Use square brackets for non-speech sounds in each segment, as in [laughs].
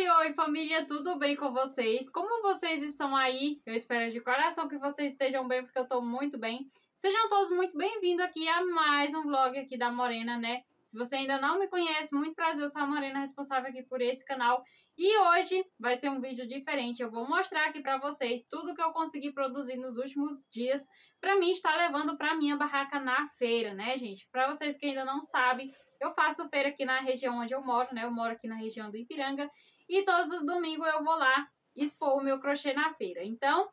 Oi, oi, família, tudo bem com vocês? Como vocês estão aí? Eu espero de coração que vocês estejam bem, porque eu tô muito bem. Sejam todos muito bem-vindos aqui a mais um vlog aqui da Morena, né? Se você ainda não me conhece, muito prazer, eu sou a Morena, responsável aqui por esse canal. E hoje vai ser um vídeo diferente, eu vou mostrar aqui pra vocês tudo que eu consegui produzir nos últimos dias pra mim estar levando pra minha barraca na feira, né, gente? Pra vocês que ainda não sabem, eu faço feira aqui na região onde eu moro, né? Eu moro aqui na região do Ipiranga e todos os domingos eu vou lá expor o meu crochê na feira. Então,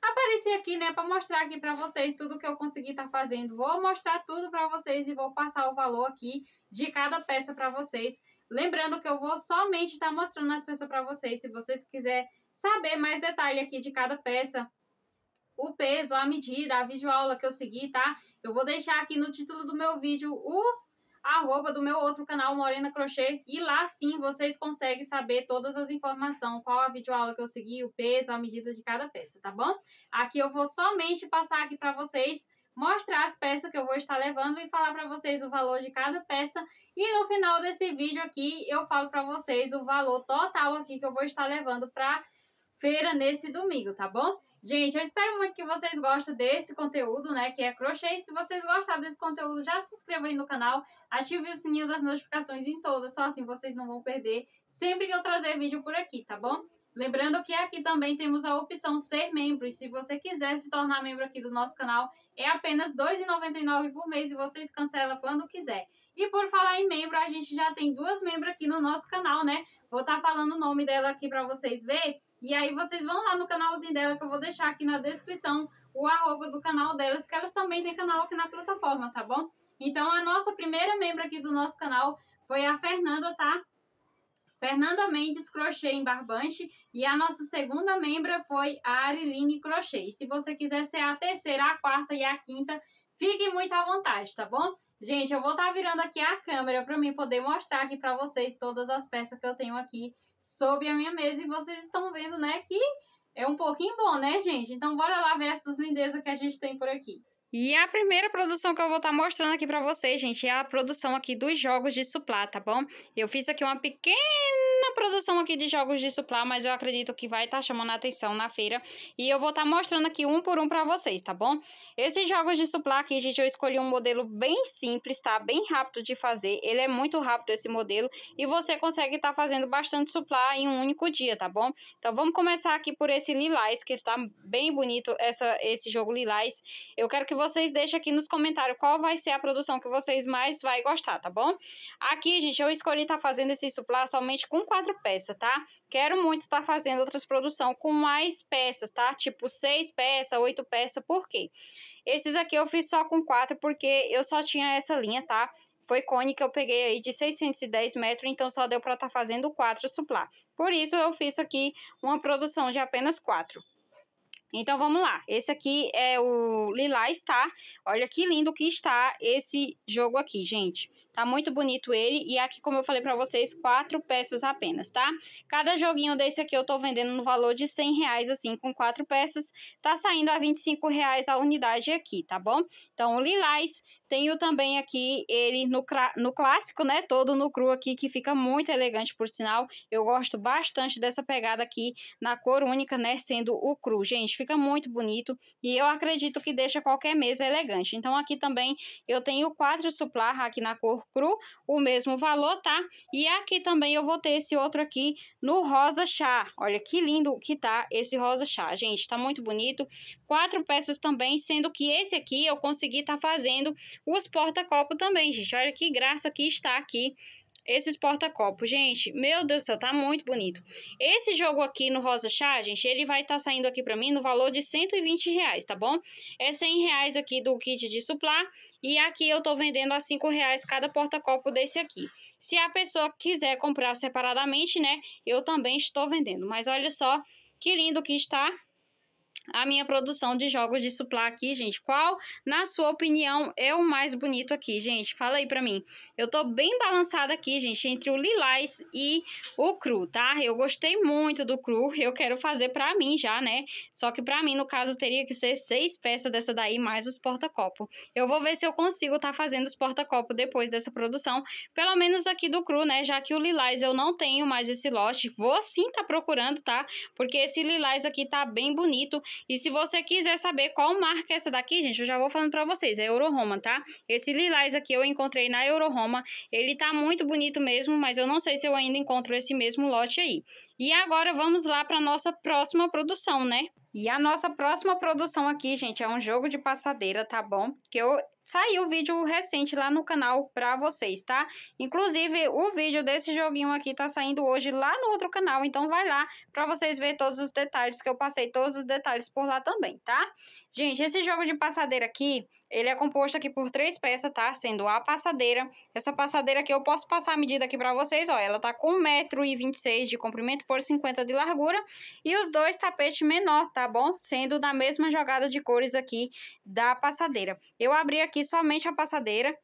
apareci aqui, né, para mostrar aqui para vocês tudo que eu consegui estar tá fazendo. Vou mostrar tudo para vocês e vou passar o valor aqui de cada peça para vocês. Lembrando que eu vou somente estar tá mostrando as peças para vocês, se vocês quiserem saber mais detalhe aqui de cada peça, o peso, a medida, a videoaula que eu segui, tá? Eu vou deixar aqui no título do meu vídeo o arroba do meu outro canal, Morena Crochê, e lá sim vocês conseguem saber todas as informações, qual a videoaula que eu segui, o peso, a medida de cada peça, tá bom? Aqui eu vou somente passar aqui para vocês mostrar as peças que eu vou estar levando e falar para vocês o valor de cada peça. E no final desse vídeo aqui, eu falo para vocês o valor total aqui que eu vou estar levando para feira nesse domingo, tá bom? Gente, eu espero muito que vocês gostem desse conteúdo, né? Que é crochê. Se vocês gostaram desse conteúdo, já se inscreva aí no canal, ative o sininho das notificações em todas, só assim vocês não vão perder sempre que eu trazer vídeo por aqui, tá bom? Lembrando que aqui também temos a opção ser membro. E se você quiser se tornar membro aqui do nosso canal, é apenas R$ 2,99 por mês e vocês cancelam quando quiser. E por falar em membro, a gente já tem duas membros aqui no nosso canal, né? Vou estar tá falando o nome dela aqui para vocês verem. E aí vocês vão lá no canalzinho dela, que eu vou deixar aqui na descrição o arroba do canal delas, que elas também têm canal aqui na plataforma, tá bom? Então, a nossa primeira membro aqui do nosso canal foi a Fernanda, tá? Fernanda Mendes Crochê em Barbante e a nossa segunda membra foi a Ariline Crochê. E se você quiser ser a terceira, a quarta e a quinta, fique muito à vontade, tá bom? Gente, eu vou estar tá virando aqui a câmera para mim poder mostrar aqui para vocês todas as peças que eu tenho aqui sobre a minha mesa. E vocês estão vendo, né, que é um pouquinho bom, né, gente? Então, bora lá ver essas lindezas que a gente tem por aqui. E a primeira produção que eu vou estar tá mostrando aqui para vocês, gente, é a produção aqui dos jogos de suplá, tá bom? Eu fiz aqui uma pequena produção aqui de jogos de suplá, mas eu acredito que vai estar tá chamando a atenção na feira. E eu vou estar tá mostrando aqui um por um para vocês, tá bom? Esses jogos de suplá aqui, gente, eu escolhi um modelo bem simples, tá? Bem rápido de fazer. Ele é muito rápido esse modelo e você consegue estar tá fazendo bastante suplá em um único dia, tá bom? Então vamos começar aqui por esse lilás, que tá bem bonito essa, esse jogo lilás. Eu quero que vocês deixem aqui nos comentários qual vai ser a produção que vocês mais vai gostar, tá bom? Aqui, gente, eu escolhi estar tá fazendo esse suplá somente com quatro peças, tá? Quero muito estar tá fazendo outras produções com mais peças, tá? Tipo seis peças, oito peças, por quê? Esses aqui eu fiz só com quatro porque eu só tinha essa linha, tá? foi cone que eu peguei aí de 610 metros, então só deu para estar tá fazendo quatro suplá. Por isso eu fiz aqui uma produção de apenas quatro. Então vamos lá. Esse aqui é o Lilás, tá? Olha que lindo que está esse jogo aqui, gente. Tá muito bonito ele e aqui, como eu falei para vocês, quatro peças apenas, tá? Cada joguinho desse aqui eu tô vendendo no valor de 100 reais, assim, com quatro peças. Tá saindo a 25 reais a unidade aqui, tá bom? Então o Lilás tenho também aqui ele no, no clássico, né? Todo no cru aqui, que fica muito elegante, por sinal. Eu gosto bastante dessa pegada aqui na cor única, né? Sendo o cru. Gente, fica muito bonito e eu acredito que deixa qualquer mesa elegante. Então, aqui também eu tenho quatro suplar aqui na cor cru, o mesmo valor, tá? E aqui também eu vou ter esse outro aqui no rosa chá. Olha que lindo que tá esse rosa chá, gente. Tá muito bonito. Quatro peças também, sendo que esse aqui eu consegui tá fazendo os porta-copo também, gente. Olha que graça que está aqui esses porta-copos. Gente, meu Deus do céu, tá muito bonito. Esse jogo aqui no Rosa Chá, gente, ele vai estar tá saindo aqui pra mim no valor de 120 reais, tá bom? É 100 reais aqui do kit de suplá e aqui eu tô vendendo a 5 reais cada porta-copo desse aqui. Se a pessoa quiser comprar separadamente, né, eu também estou vendendo. Mas olha só que lindo que está a minha produção de jogos de suplá aqui, gente. Qual, na sua opinião, é o mais bonito aqui, gente? Fala aí pra mim. Eu tô bem balançada aqui, gente, entre o lilás e o cru, tá? Eu gostei muito do cru, eu quero fazer pra mim já, né? Só que para mim, no caso, teria que ser seis peças dessa daí mais os porta-copo. Eu vou ver se eu consigo estar tá fazendo os porta-copo depois dessa produção, pelo menos aqui do cru, né? Já que o lilás eu não tenho mais esse lote, vou sim tá procurando, tá? Porque esse lilás aqui tá bem bonito. E se você quiser saber qual marca é essa daqui, gente, eu já vou falando para vocês, é Euroroma, tá? Esse lilás aqui eu encontrei na Euroroma. Ele tá muito bonito mesmo, mas eu não sei se eu ainda encontro esse mesmo lote aí. E agora vamos lá para nossa próxima produção, né? E a nossa próxima produção aqui, gente, é um jogo de passadeira, tá bom? Que eu saiu vídeo recente lá no canal pra vocês, tá? Inclusive, o vídeo desse joguinho aqui tá saindo hoje lá no outro canal, então vai lá pra vocês verem todos os detalhes, que eu passei todos os detalhes por lá também, tá? Gente, esse jogo de passadeira aqui, ele é composto aqui por três peças, tá? Sendo a passadeira. Essa passadeira aqui eu posso passar a medida aqui pra vocês, ó. Ela tá com 1,26m de comprimento por 50 de largura. E os dois tapetes menor, tá bom? Sendo da mesma jogada de cores aqui da passadeira. Eu abri aqui aqui somente a passadeira,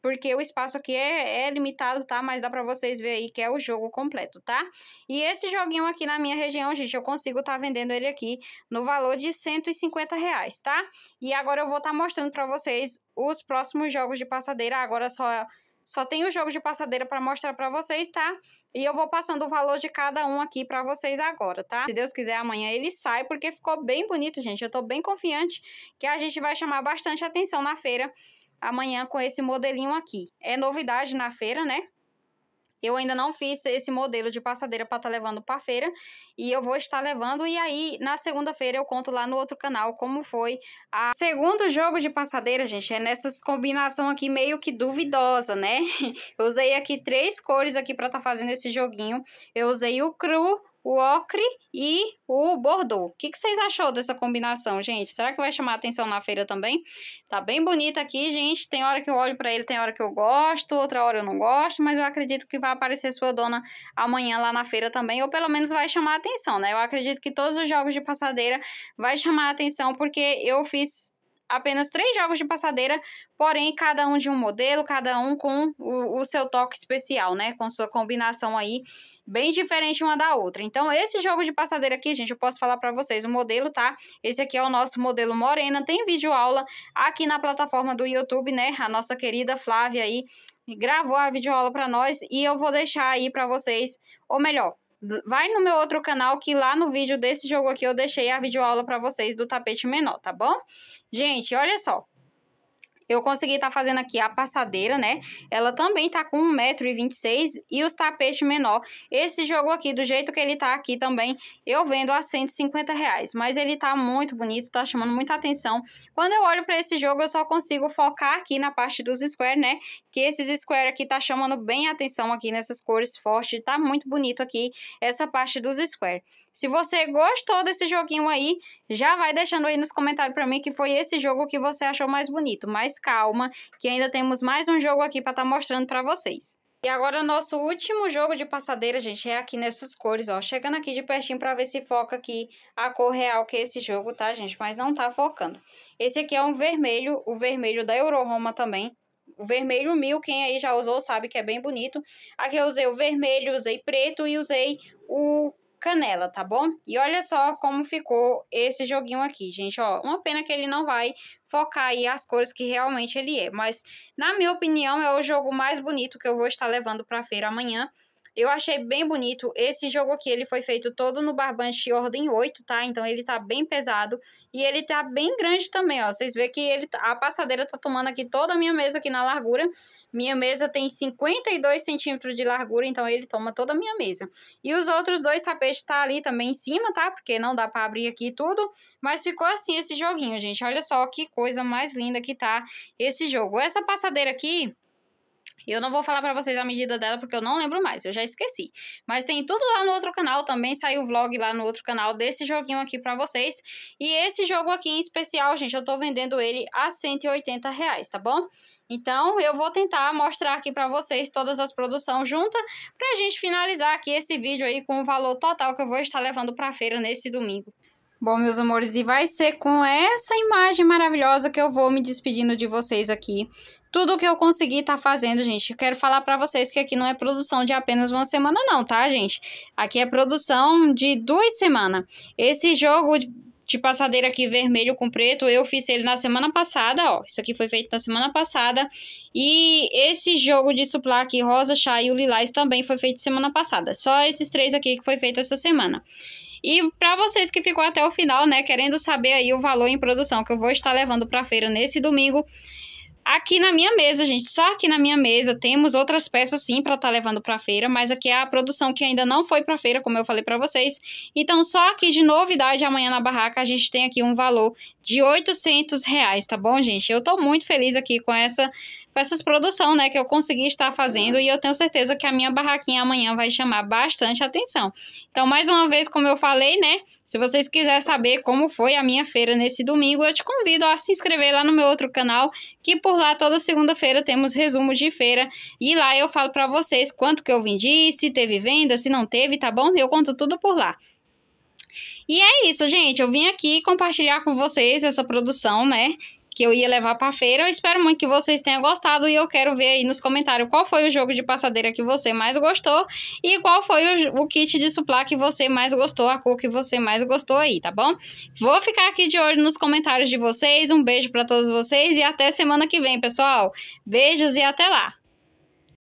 porque o espaço aqui é, é limitado, tá? Mas dá pra vocês verem aí que é o jogo completo, tá? E esse joguinho aqui na minha região, gente, eu consigo estar tá vendendo ele aqui no valor de 150 reais, tá? E agora eu vou estar tá mostrando pra vocês os próximos jogos de passadeira, agora só só tem o jogo de passadeira para mostrar para vocês, tá? E eu vou passando o valor de cada um aqui para vocês agora, tá? Se Deus quiser, amanhã ele sai, porque ficou bem bonito, gente. Eu tô bem confiante que a gente vai chamar bastante atenção na feira amanhã com esse modelinho aqui. É novidade na feira, né? Eu ainda não fiz esse modelo de passadeira para estar tá levando para feira e eu vou estar levando e aí na segunda-feira eu conto lá no outro canal como foi a segundo jogo de passadeira, gente, é nessa combinação aqui meio que duvidosa, né? [laughs] Eu usei aqui três cores aqui para estar tá fazendo esse joguinho. Eu usei o cru, o ocre e o bordeaux. O que, que vocês achou dessa combinação, gente? Será que vai chamar atenção na feira também? Tá bem bonito aqui, gente. Tem hora que eu olho para ele, tem hora que eu gosto, outra hora eu não gosto, mas eu acredito que vai aparecer sua dona amanhã lá na feira também, ou pelo menos vai chamar atenção, né? Eu acredito que todos os jogos de passadeira vai chamar atenção, porque eu fiz apenas três jogos de passadeira, porém cada um de um modelo, cada um com o, o, seu toque especial, né? Com sua combinação aí bem diferente uma da outra. Então, esse jogo de passadeira aqui, gente, eu posso falar para vocês o modelo, tá? Esse aqui é o nosso modelo Morena, tem vídeo aula aqui na plataforma do YouTube, né? A nossa querida Flávia aí gravou a vídeo aula para nós e eu vou deixar aí para vocês, ou melhor, vai no meu outro canal que lá no vídeo desse jogo aqui eu deixei a videoaula para vocês do tapete menor, tá bom? Gente, olha só. Eu consegui estar tá fazendo aqui a passadeira, né? Ela também tá com 1,26m e os tapetes menor. Esse jogo aqui, do jeito que ele tá aqui também, eu vendo a 150 reais. Mas ele tá muito bonito, tá chamando muita atenção. Quando eu olho para esse jogo, eu só consigo focar aqui na parte dos square, né? Que esses square aqui tá chamando bem atenção aqui nessas cores fortes. Tá muito bonito aqui essa parte dos square. Se você gostou desse joguinho aí, já vai deixando aí nos comentários para mim que foi esse jogo que você achou mais bonito. Mas calma, que ainda temos mais um jogo aqui para estar tá mostrando para vocês. E agora o nosso último jogo de passadeira, gente, é aqui nessas cores, ó. Chegando aqui de pertinho pra ver se foca aqui a cor real que é esse jogo, tá, gente? Mas não tá focando. Esse aqui é um vermelho, o vermelho da Euroroma também. O vermelho mil, quem aí já usou sabe que é bem bonito. Aqui eu usei o vermelho, usei preto e usei o canela, tá bom? E olha só como ficou esse joguinho aqui, gente, ó. Uma pena que ele não vai focar aí as cores que realmente ele é, mas na minha opinião é o jogo mais bonito que eu vou estar levando pra feira amanhã. Eu achei bem bonito. Esse jogo aqui, ele foi feito todo no barbante ordem 8, tá? Então ele tá bem pesado e ele tá bem grande também, ó. Vocês vê que ele tá, a passadeira tá tomando aqui toda a minha mesa aqui na largura. Minha mesa tem 52 centímetros de largura, então ele toma toda a minha mesa. E os outros dois tapetes tá ali também em cima, tá? Porque não dá pra abrir aqui tudo, mas ficou assim esse joguinho, gente. Olha só que coisa mais linda que tá esse jogo. Essa passadeira aqui, eu não vou falar para vocês a medida dela porque eu não lembro mais, eu já esqueci. Mas tem tudo lá no outro canal, também saiu o vlog lá no outro canal desse joguinho aqui para vocês. E esse jogo aqui em especial, gente, eu tô vendendo ele a 180 reais, tá bom? Então, eu vou tentar mostrar aqui para vocês todas as produções juntas pra gente finalizar aqui esse vídeo aí com o valor total que eu vou estar levando pra feira nesse domingo. Bom, meus amores, e vai ser com essa imagem maravilhosa que eu vou me despedindo de vocês aqui. Tudo que eu consegui tá fazendo, gente. Eu quero falar para vocês que aqui não é produção de apenas uma semana não, tá, gente? Aqui é produção de duas semanas. Esse jogo de passadeira aqui vermelho com preto, eu fiz ele na semana passada, ó. Isso aqui foi feito na semana passada. E esse jogo de suplá aqui, rosa, chá e o lilás também foi feito semana passada. Só esses três aqui que foi feito essa semana. E para vocês que ficou até o final, né, querendo saber aí o valor em produção que eu vou estar levando para feira nesse domingo, aqui na minha mesa, gente, só aqui na minha mesa temos outras peças sim para estar tá levando para feira, mas aqui é a produção que ainda não foi para feira, como eu falei para vocês. Então, só aqui de novidade amanhã na barraca a gente tem aqui um valor de 800 reais, tá bom, gente? Eu tô muito feliz aqui com essa com essas produção, né, que eu consegui estar fazendo e eu tenho certeza que a minha barraquinha amanhã vai chamar bastante atenção. Então, mais uma vez, como eu falei, né, se vocês quiserem saber como foi a minha feira nesse domingo, eu te convido a se inscrever lá no meu outro canal, que por lá toda segunda-feira temos resumo de feira e lá eu falo para vocês quanto que eu vendi, se teve venda, se não teve, tá bom? Eu conto tudo por lá. E é isso, gente. Eu vim aqui compartilhar com vocês essa produção, né? que eu ia levar para feira. Eu espero muito que vocês tenham gostado e eu quero ver aí nos comentários qual foi o jogo de passadeira que você mais gostou e qual foi o, o kit de suplá que você mais gostou, a cor que você mais gostou aí, tá bom? Vou ficar aqui de olho nos comentários de vocês. Um beijo para todos vocês e até semana que vem, pessoal. Beijos e até lá.